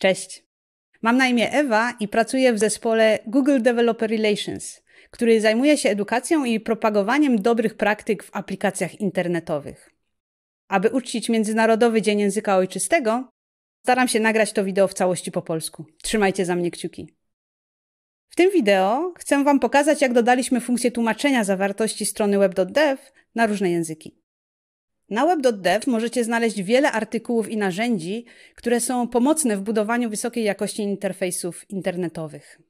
Cześć. Mam na imię Ewa i pracuję w zespole Google Developer Relations, który zajmuje się edukacją i propagowaniem dobrych praktyk w aplikacjach internetowych. Aby uczcić Międzynarodowy Dzień Języka Ojczystego, staram się nagrać to wideo w całości po polsku. Trzymajcie za mnie kciuki. W tym wideo chcę Wam pokazać, jak dodaliśmy funkcję tłumaczenia zawartości strony web.dev na różne języki. Na web.dev możecie znaleźć wiele artykułów i narzędzi, które są pomocne w budowaniu wysokiej jakości interfejsów internetowych.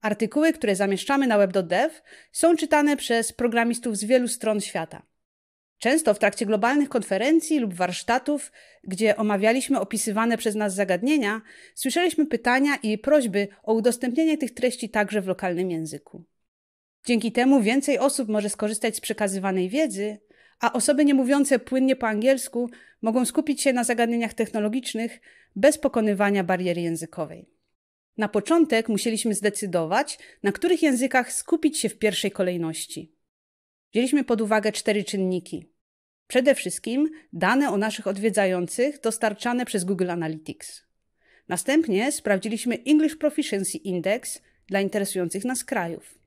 Artykuły, które zamieszczamy na web.dev są czytane przez programistów z wielu stron świata. Często w trakcie globalnych konferencji lub warsztatów, gdzie omawialiśmy opisywane przez nas zagadnienia, słyszeliśmy pytania i prośby o udostępnienie tych treści także w lokalnym języku. Dzięki temu więcej osób może skorzystać z przekazywanej wiedzy, a osoby nie mówiące płynnie po angielsku mogą skupić się na zagadnieniach technologicznych bez pokonywania bariery językowej. Na początek musieliśmy zdecydować, na których językach skupić się w pierwszej kolejności. Wzięliśmy pod uwagę cztery czynniki. Przede wszystkim dane o naszych odwiedzających dostarczane przez Google Analytics. Następnie sprawdziliśmy English Proficiency Index dla interesujących nas krajów.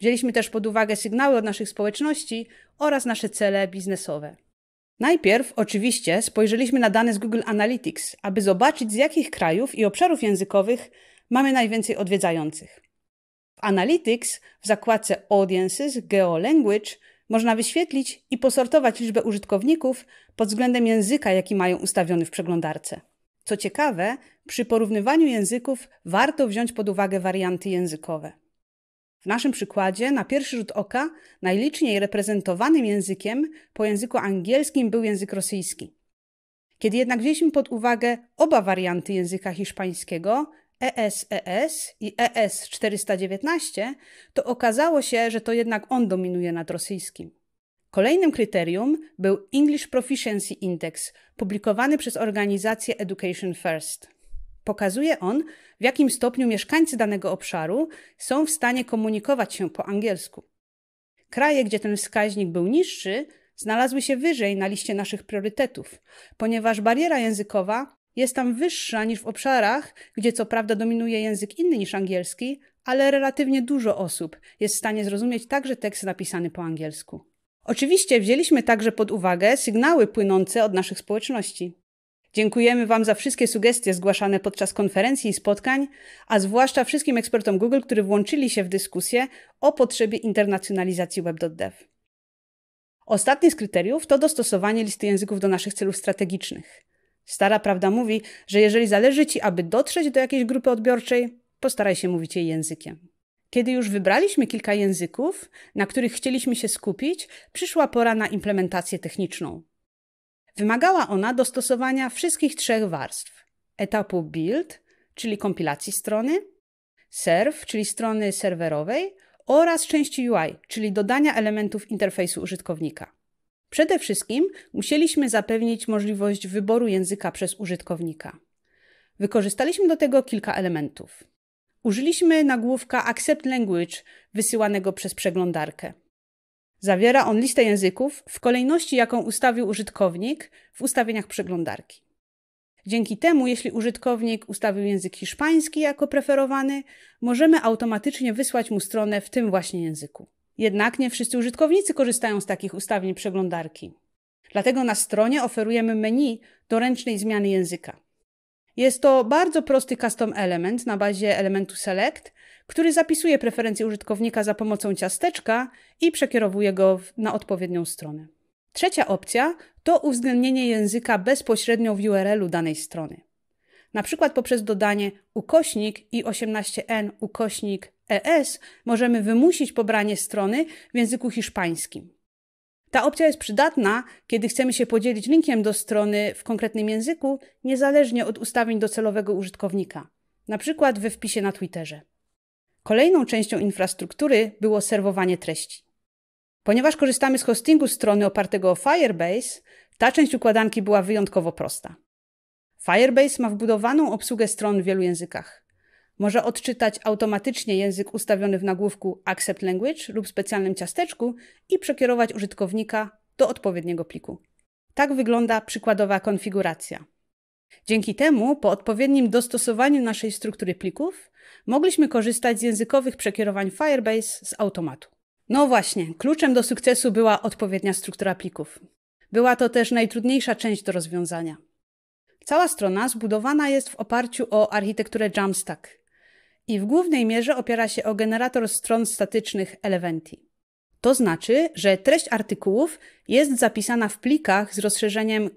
Wzięliśmy też pod uwagę sygnały od naszych społeczności oraz nasze cele biznesowe. Najpierw, oczywiście, spojrzeliśmy na dane z Google Analytics, aby zobaczyć, z jakich krajów i obszarów językowych mamy najwięcej odwiedzających. W Analytics w zakładce Audiences Geolanguage można wyświetlić i posortować liczbę użytkowników pod względem języka, jaki mają ustawiony w przeglądarce. Co ciekawe, przy porównywaniu języków warto wziąć pod uwagę warianty językowe. W naszym przykładzie, na pierwszy rzut oka, najliczniej reprezentowanym językiem po języku angielskim był język rosyjski. Kiedy jednak wzięliśmy pod uwagę oba warianty języka hiszpańskiego, ESES e i ES419, to okazało się, że to jednak on dominuje nad rosyjskim. Kolejnym kryterium był English Proficiency Index, publikowany przez organizację Education First. Pokazuje on, w jakim stopniu mieszkańcy danego obszaru są w stanie komunikować się po angielsku. Kraje, gdzie ten wskaźnik był niższy, znalazły się wyżej na liście naszych priorytetów, ponieważ bariera językowa jest tam wyższa niż w obszarach, gdzie co prawda dominuje język inny niż angielski, ale relatywnie dużo osób jest w stanie zrozumieć także tekst napisany po angielsku. Oczywiście wzięliśmy także pod uwagę sygnały płynące od naszych społeczności. Dziękujemy Wam za wszystkie sugestie zgłaszane podczas konferencji i spotkań, a zwłaszcza wszystkim ekspertom Google, którzy włączyli się w dyskusję o potrzebie internacjonalizacji web.dev. Ostatni z kryteriów to dostosowanie listy języków do naszych celów strategicznych. Stara prawda mówi, że jeżeli zależy Ci, aby dotrzeć do jakiejś grupy odbiorczej, postaraj się mówić jej językiem. Kiedy już wybraliśmy kilka języków, na których chcieliśmy się skupić, przyszła pora na implementację techniczną. Wymagała ona dostosowania wszystkich trzech warstw: etapu build, czyli kompilacji strony, serve, czyli strony serwerowej, oraz części UI, czyli dodania elementów interfejsu użytkownika. Przede wszystkim musieliśmy zapewnić możliwość wyboru języka przez użytkownika. Wykorzystaliśmy do tego kilka elementów. Użyliśmy nagłówka Accept Language wysyłanego przez przeglądarkę. Zawiera on listę języków w kolejności, jaką ustawił użytkownik w ustawieniach przeglądarki. Dzięki temu, jeśli użytkownik ustawił język hiszpański jako preferowany, możemy automatycznie wysłać mu stronę w tym właśnie języku. Jednak nie wszyscy użytkownicy korzystają z takich ustawień przeglądarki. Dlatego na stronie oferujemy menu do ręcznej zmiany języka. Jest to bardzo prosty custom element na bazie elementu select, który zapisuje preferencje użytkownika za pomocą ciasteczka i przekierowuje go na odpowiednią stronę. Trzecia opcja to uwzględnienie języka bezpośrednio w URL-u danej strony. Na przykład poprzez dodanie ukośnik i 18n ukośnik ES możemy wymusić pobranie strony w języku hiszpańskim. Ta opcja jest przydatna, kiedy chcemy się podzielić linkiem do strony w konkretnym języku, niezależnie od ustawień docelowego użytkownika, na przykład we wpisie na Twitterze. Kolejną częścią infrastruktury było serwowanie treści. Ponieważ korzystamy z hostingu strony opartego o Firebase, ta część układanki była wyjątkowo prosta. Firebase ma wbudowaną obsługę stron w wielu językach. Może odczytać automatycznie język ustawiony w nagłówku Accept Language lub specjalnym ciasteczku i przekierować użytkownika do odpowiedniego pliku. Tak wygląda przykładowa konfiguracja. Dzięki temu, po odpowiednim dostosowaniu naszej struktury plików, mogliśmy korzystać z językowych przekierowań Firebase z automatu. No właśnie, kluczem do sukcesu była odpowiednia struktura plików. Była to też najtrudniejsza część do rozwiązania. Cała strona zbudowana jest w oparciu o architekturę Jamstack, i w głównej mierze opiera się o generator stron statycznych Eleventy. To znaczy, że treść artykułów jest zapisana w plikach z rozszerzeniem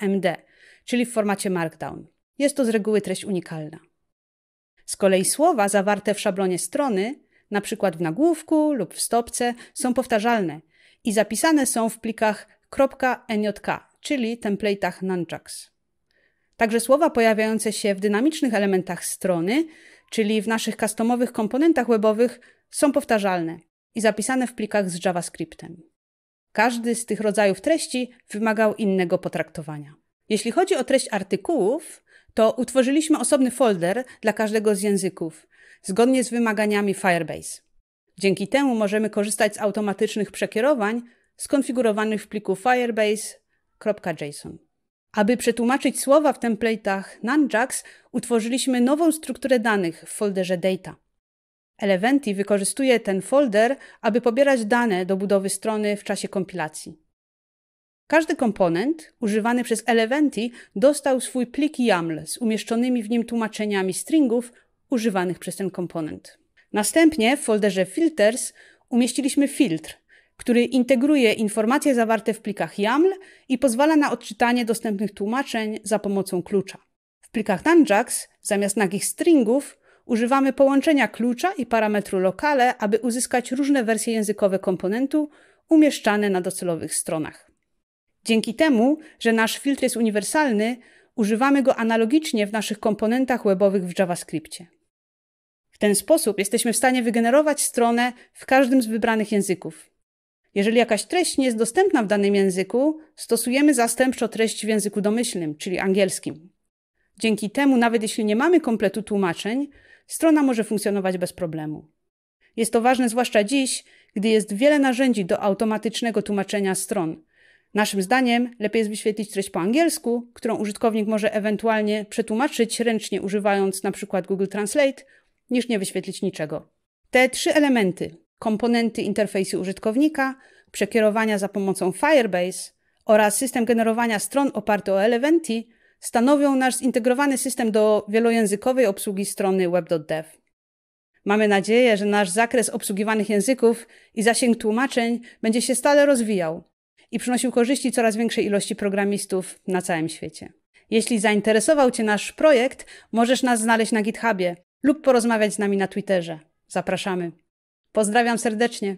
.md, czyli w formacie Markdown. Jest to z reguły treść unikalna. Z kolei słowa zawarte w szablonie strony, np. w nagłówku lub w stopce, są powtarzalne i zapisane są w plikach .njk, czyli template'ach nunchucks. Także słowa pojawiające się w dynamicznych elementach strony czyli w naszych customowych komponentach webowych, są powtarzalne i zapisane w plikach z JavaScriptem. Każdy z tych rodzajów treści wymagał innego potraktowania. Jeśli chodzi o treść artykułów, to utworzyliśmy osobny folder dla każdego z języków, zgodnie z wymaganiami Firebase. Dzięki temu możemy korzystać z automatycznych przekierowań skonfigurowanych w pliku firebase.json. Aby przetłumaczyć słowa w template'ach Nunjax, utworzyliśmy nową strukturę danych w folderze Data. Eleventy wykorzystuje ten folder, aby pobierać dane do budowy strony w czasie kompilacji. Każdy komponent używany przez Eleventy dostał swój plik YAML z umieszczonymi w nim tłumaczeniami stringów używanych przez ten komponent. Następnie w folderze Filters umieściliśmy filtr, który integruje informacje zawarte w plikach YAML i pozwala na odczytanie dostępnych tłumaczeń za pomocą klucza. W plikach Nanjax zamiast nagich stringów używamy połączenia klucza i parametru lokale, aby uzyskać różne wersje językowe komponentu umieszczane na docelowych stronach. Dzięki temu, że nasz filtr jest uniwersalny, używamy go analogicznie w naszych komponentach webowych w JavaScriptie. W ten sposób jesteśmy w stanie wygenerować stronę w każdym z wybranych języków, jeżeli jakaś treść nie jest dostępna w danym języku, stosujemy zastępczo treść w języku domyślnym, czyli angielskim. Dzięki temu, nawet jeśli nie mamy kompletu tłumaczeń, strona może funkcjonować bez problemu. Jest to ważne zwłaszcza dziś, gdy jest wiele narzędzi do automatycznego tłumaczenia stron. Naszym zdaniem lepiej jest wyświetlić treść po angielsku, którą użytkownik może ewentualnie przetłumaczyć ręcznie używając np. Google Translate, niż nie wyświetlić niczego. Te trzy elementy komponenty interfejsu użytkownika, przekierowania za pomocą Firebase oraz system generowania stron oparty o Eleventy stanowią nasz zintegrowany system do wielojęzykowej obsługi strony web.dev. Mamy nadzieję, że nasz zakres obsługiwanych języków i zasięg tłumaczeń będzie się stale rozwijał i przynosił korzyści coraz większej ilości programistów na całym świecie. Jeśli zainteresował Cię nasz projekt, możesz nas znaleźć na GitHubie lub porozmawiać z nami na Twitterze. Zapraszamy. Pozdrawiam serdecznie.